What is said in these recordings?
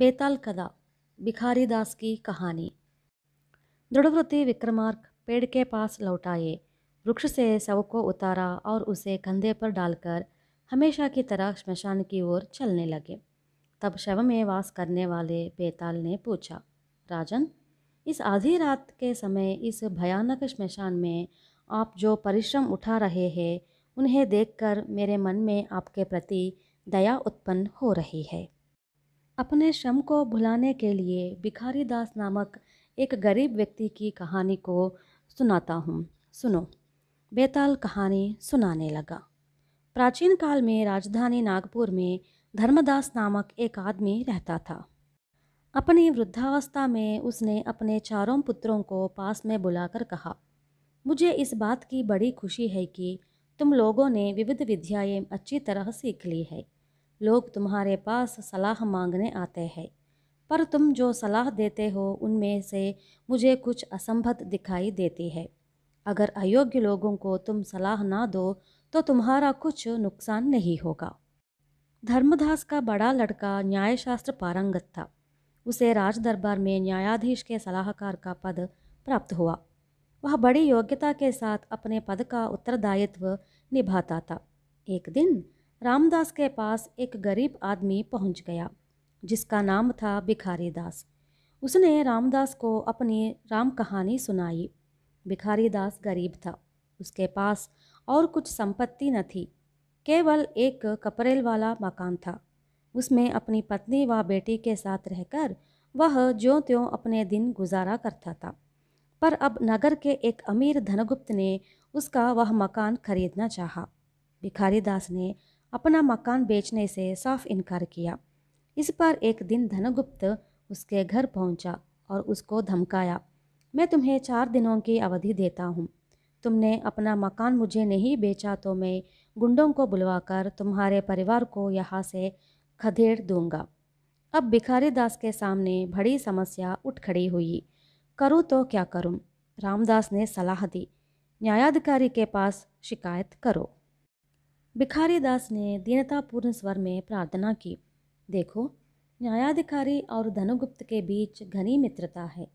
बेताल कदा भिखारी दास की कहानी दृढ़वृत्ति विक्रमार्क पेड़ के पास लौटाए वृक्ष से शव को उतारा और उसे कंधे पर डालकर हमेशा की तरह श्मशान की ओर चलने लगे तब शव में वास करने वाले बेताल ने पूछा राजन इस आधी रात के समय इस भयानक श्मशान में आप जो परिश्रम उठा रहे हैं उन्हें देखकर मेरे मन में आपके प्रति दया उत्पन्न हो रही है अपने श्रम को भुलाने के लिए भिखारी दास नामक एक गरीब व्यक्ति की कहानी को सुनाता हूँ सुनो बेताल कहानी सुनाने लगा प्राचीन काल में राजधानी नागपुर में धर्मदास नामक एक आदमी रहता था अपनी वृद्धावस्था में उसने अपने चारों पुत्रों को पास में बुलाकर कहा मुझे इस बात की बड़ी खुशी है कि तुम लोगों ने विविध विद्याएं अच्छी तरह सीख ली है लोग तुम्हारे पास सलाह मांगने आते हैं पर तुम जो सलाह देते हो उनमें से मुझे कुछ असंभव दिखाई देती है अगर अयोग्य लोगों को तुम सलाह ना दो तो तुम्हारा कुछ नुकसान नहीं होगा धर्मदास का बड़ा लड़का न्यायशास्त्र पारंगत था उसे राज दरबार में न्यायाधीश के सलाहकार का पद प्राप्त हुआ वह बड़ी योग्यता के साथ अपने पद का उत्तरदायित्व निभाता था एक दिन रामदास के पास एक गरीब आदमी पहुंच गया जिसका नाम था भिखारी दास उसने रामदास को अपनी राम कहानी सुनाई भिखारी दास गरीब था उसके पास और कुछ संपत्ति न थी केवल एक कपरेल वाला मकान था उसमें अपनी पत्नी व बेटी के साथ रहकर वह ज्यों त्यों अपने दिन गुजारा करता था पर अब नगर के एक अमीर धनगुप्त ने उसका वह मकान खरीदना चाहा भिखारी दास ने अपना मकान बेचने से साफ इनकार किया इस पर एक दिन धनगुप्त उसके घर पहुंचा और उसको धमकाया मैं तुम्हें चार दिनों की अवधि देता हूँ तुमने अपना मकान मुझे नहीं बेचा तो मैं गुंडों को बुलवाकर तुम्हारे परिवार को यहाँ से खदेड़ दूंगा अब भिखारी दास के सामने बड़ी समस्या उठ खड़ी हुई करूँ तो क्या करूँ रामदास ने सलाह दी न्यायाधिकारी के पास शिकायत करो भिखारी दास ने दीनतापूर्ण स्वर में प्रार्थना की देखो न्यायाधिकारी और धनुगुप्त के बीच घनी मित्रता है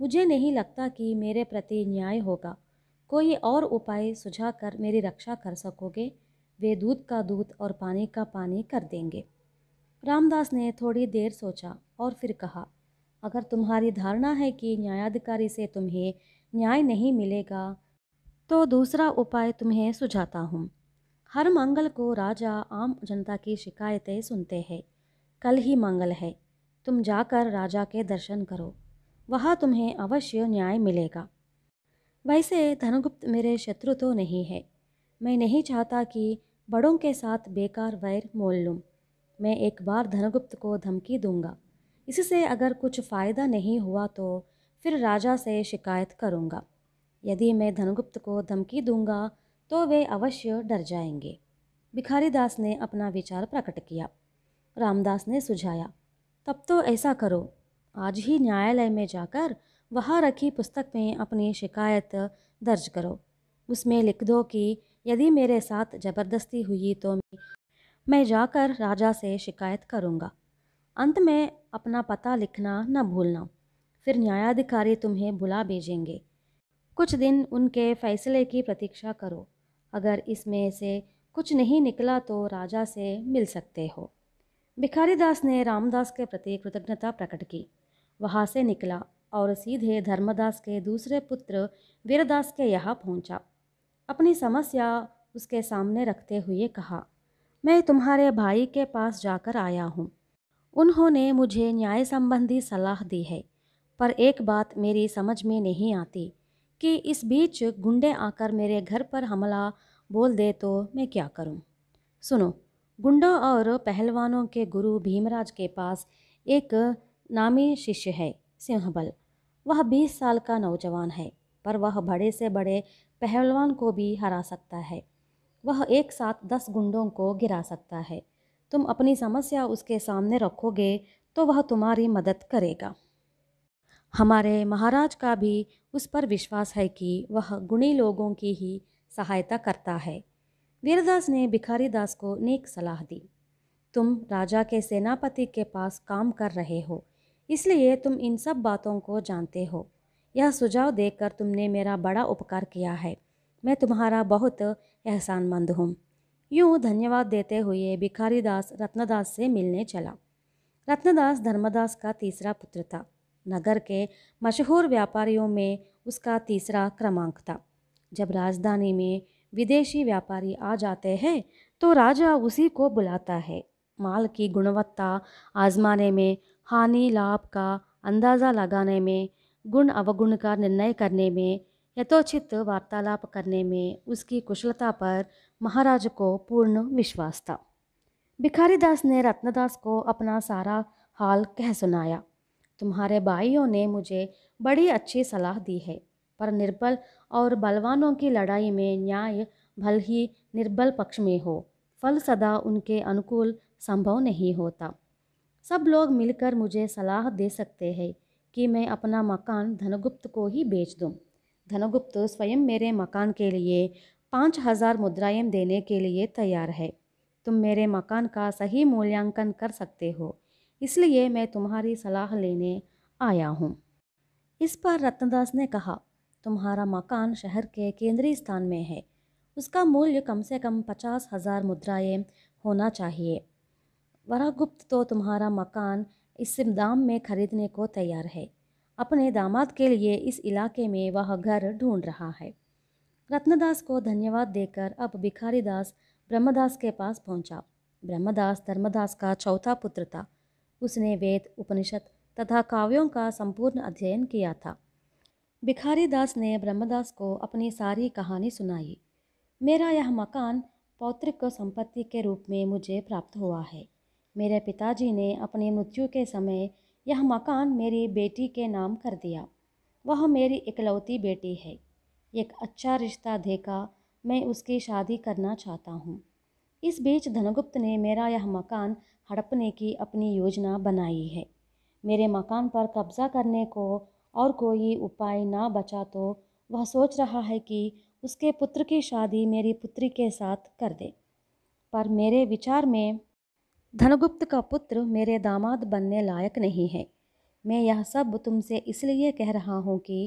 मुझे नहीं लगता कि मेरे प्रति न्याय होगा कोई और उपाय सुझा कर मेरी रक्षा कर सकोगे वे दूध का दूध और पानी का पानी कर देंगे रामदास ने थोड़ी देर सोचा और फिर कहा अगर तुम्हारी धारणा है कि न्यायाधिकारी से तुम्हें न्याय नहीं मिलेगा तो दूसरा उपाय तुम्हें सुझाता हूँ हर मंगल को राजा आम जनता की शिकायतें सुनते हैं कल ही मंगल है तुम जाकर राजा के दर्शन करो वहाँ तुम्हें अवश्य न्याय मिलेगा वैसे धनगुप्त मेरे शत्रु तो नहीं है मैं नहीं चाहता कि बड़ों के साथ बेकार वैर मोल लूँ मैं एक बार धनगुप्त को धमकी दूंगा इससे अगर कुछ फ़ायदा नहीं हुआ तो फिर राजा से शिकायत करूंगा। यदि मैं धनगुप्त को धमकी दूंगा तो वे अवश्य डर जाएंगे भिखारी दास ने अपना विचार प्रकट किया रामदास ने सुझाया तब तो ऐसा करो आज ही न्यायालय में जाकर वहाँ रखी पुस्तक में अपनी शिकायत दर्ज करो उसमें लिख दो कि यदि मेरे साथ ज़बरदस्ती हुई तो मैं जाकर राजा से शिकायत करूँगा अंत में अपना पता लिखना न भूलना फिर न्यायाधिकारी तुम्हें बुला भेजेंगे कुछ दिन उनके फैसले की प्रतीक्षा करो अगर इसमें से कुछ नहीं निकला तो राजा से मिल सकते हो भिखारी दास ने रामदास के प्रति कृतज्ञता प्रकट की वहाँ से निकला और सीधे धर्मदास के दूसरे पुत्र वीरदास के यहाँ पहुँचा अपनी समस्या उसके सामने रखते हुए कहा मैं तुम्हारे भाई के पास जाकर आया हूँ उन्होंने मुझे न्याय संबंधी सलाह दी है पर एक बात मेरी समझ में नहीं आती कि इस बीच गुंडे आकर मेरे घर पर हमला बोल दे तो मैं क्या करूं? सुनो गुंडों और पहलवानों के गुरु भीमराज के पास एक नामी शिष्य है सिंहबल वह बीस साल का नौजवान है पर वह बड़े से बड़े पहलवान को भी हरा सकता है वह एक साथ दस गुंडों को गिरा सकता है तुम अपनी समस्या उसके सामने रखोगे तो वह तुम्हारी मदद करेगा हमारे महाराज का भी उस पर विश्वास है कि वह गुणी लोगों की ही सहायता करता है वीरदास ने भिखारी दास को नेक सलाह दी तुम राजा के सेनापति के पास काम कर रहे हो इसलिए तुम इन सब बातों को जानते हो यह सुझाव देकर तुमने मेरा बड़ा उपकार किया है मैं तुम्हारा बहुत एहसानमंद हूँ यूँ धन्यवाद देते हुए भिखारी दास रत्नदास से मिलने चला रत्नदास धर्मदास का तीसरा पुत्र था नगर के मशहूर व्यापारियों में उसका तीसरा क्रमांक था जब राजधानी में विदेशी व्यापारी आ जाते हैं तो राजा उसी को बुलाता है माल की गुणवत्ता आजमाने में हानि लाभ का अंदाज़ा लगाने में गुण अवगुण का निर्णय करने में यथोचित वार्तालाप करने में उसकी कुशलता पर महाराज को पूर्ण विश्वास था भिखारीदास ने रत्नदास को अपना सारा हाल कह सुनाया तुम्हारे भाइयों ने मुझे बड़ी अच्छी सलाह दी है पर निर्बल और बलवानों की लड़ाई में न्याय भल ही निर्बल पक्ष में हो फल सदा उनके अनुकूल संभव नहीं होता सब लोग मिलकर मुझे सलाह दे सकते हैं कि मैं अपना मकान धनगुप्त को ही बेच दूँ धनगुप्त स्वयं मेरे मकान के लिए पाँच हजार मुद्राएँ देने के लिए तैयार है तुम मेरे मकान का सही मूल्यांकन कर सकते हो इसलिए मैं तुम्हारी सलाह लेने आया हूँ इस पर रत्नदास ने कहा तुम्हारा मकान शहर के केंद्रीय स्थान में है उसका मूल्य कम से कम पचास हज़ार मुद्राएँ होना चाहिए वरागुप्त तो तुम्हारा मकान इस दाम में खरीदने को तैयार है अपने दामाद के लिए इस इलाके में वह घर ढूंढ रहा है रत्नदास को धन्यवाद देकर अब भिखारी दास ब्रह्मदास के पास पहुंचा। ब्रह्मदास धर्मदास का चौथा पुत्र था उसने वेद उपनिषद तथा काव्यों का संपूर्ण अध्ययन किया था भिखारी दास ने ब्रह्मदास को अपनी सारी कहानी सुनाई मेरा यह मकान पौत्रिक संपत्ति के रूप में मुझे प्राप्त हुआ है मेरे पिताजी ने अपनी मृत्यु के समय यह मकान मेरी बेटी के नाम कर दिया वह मेरी इकलौती बेटी है एक अच्छा रिश्ता देखा मैं उसकी शादी करना चाहता हूँ इस बीच धनगुप्त ने मेरा यह मकान हड़पने की अपनी योजना बनाई है मेरे मकान पर कब्जा करने को और कोई उपाय ना बचा तो वह सोच रहा है कि उसके पुत्र की शादी मेरी पुत्री के साथ कर दे पर मेरे विचार में धनगुप्त का पुत्र मेरे दामाद बनने लायक नहीं है मैं यह सब तुमसे इसलिए कह रहा हूँ कि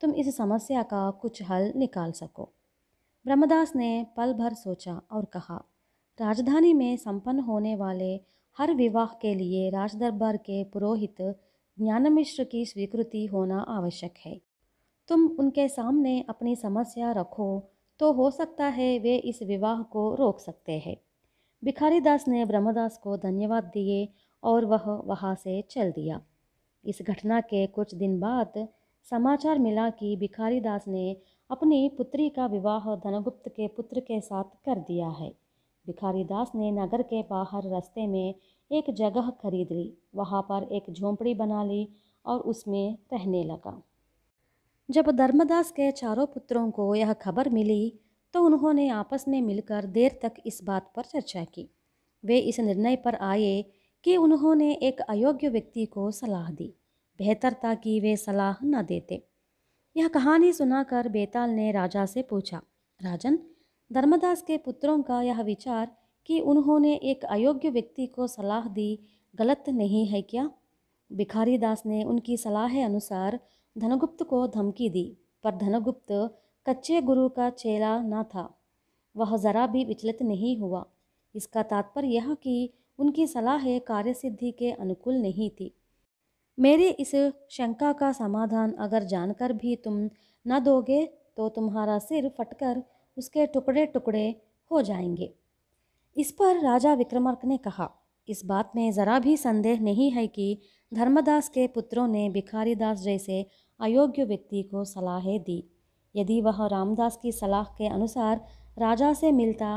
तुम इस समस्या का कुछ हल निकाल सको ब्रह्मदास ने पल भर सोचा और कहा राजधानी में संपन्न होने वाले हर विवाह के लिए राजदरबार के पुरोहित ज्ञानमिश्र की स्वीकृति होना आवश्यक है तुम उनके सामने अपनी समस्या रखो तो हो सकता है वे इस विवाह को रोक सकते हैं भिखारी दास ने ब्रह्मदास को धन्यवाद दिए और वह वहाँ से चल दिया इस घटना के कुछ दिन बाद समाचार मिला कि भिखारी दास ने अपनी पुत्री का विवाह धनगुप्त के पुत्र के साथ कर दिया है भिखारी दास ने नगर के बाहर रास्ते में एक जगह खरीद ली वहाँ पर एक झोंपड़ी बना ली और उसमें रहने लगा जब धर्मदास के चारों पुत्रों को यह खबर मिली तो उन्होंने आपस में मिलकर देर तक इस बात पर चर्चा की वे इस निर्णय पर आए कि उन्होंने एक अयोग्य व्यक्ति को सलाह दी बेहतर था कि वे सलाह न देते यह कहानी सुनाकर बेताल ने राजा से पूछा राजन धर्मदास के पुत्रों का यह विचार कि उन्होंने एक अयोग्य व्यक्ति को सलाह दी गलत नहीं है क्या भिखारी दास ने उनकी सलाह अनुसार धनगुप्त को धमकी दी पर धनगुप्त कच्चे गुरु का चेला न था वह ज़रा भी विचलित नहीं हुआ इसका तात्पर्य यह कि उनकी सलाह कार्य सिद्धि के अनुकूल नहीं थी मेरी इस शंका का समाधान अगर जानकर भी तुम न दोगे तो तुम्हारा सिर फटकर उसके टुकड़े टुकड़े हो जाएंगे इस पर राजा विक्रमार्क ने कहा इस बात में ज़रा भी संदेह नहीं है कि धर्मदास के पुत्रों ने भिखारीदास जैसे अयोग्य व्यक्ति को सलाहें दी यदि वह रामदास की सलाह के अनुसार राजा से मिलता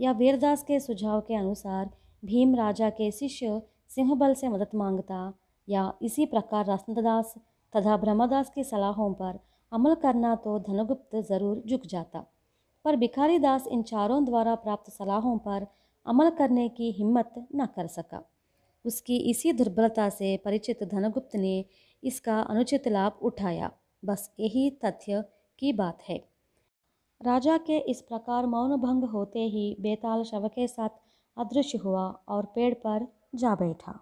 या वीरदास के सुझाव के अनुसार भीम राजा के शिष्य सिंहबल से मदद मांगता या इसी प्रकार रसनदास तथा ब्रह्मदास की सलाहों पर अमल करना तो धनगुप्त ज़रूर झुक जाता पर भिखारी दास इन चारों द्वारा प्राप्त सलाहों पर अमल करने की हिम्मत न कर सका उसकी इसी दुर्बलता से परिचित धनगुप्त ने इसका अनुचित लाभ उठाया बस यही तथ्य की बात है राजा के इस प्रकार मौन भंग होते ही बेताल शव के साथ अदृश्य हुआ और पेड़ पर जा बैठा